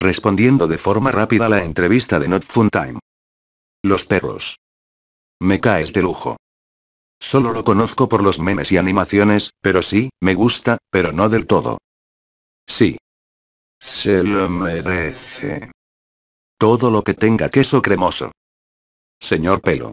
respondiendo de forma rápida a la entrevista de Not Fun Time. Los perros. Me caes de lujo. Solo lo conozco por los memes y animaciones, pero sí, me gusta, pero no del todo. Sí. Se lo merece. Todo lo que tenga queso cremoso. Señor Pelo.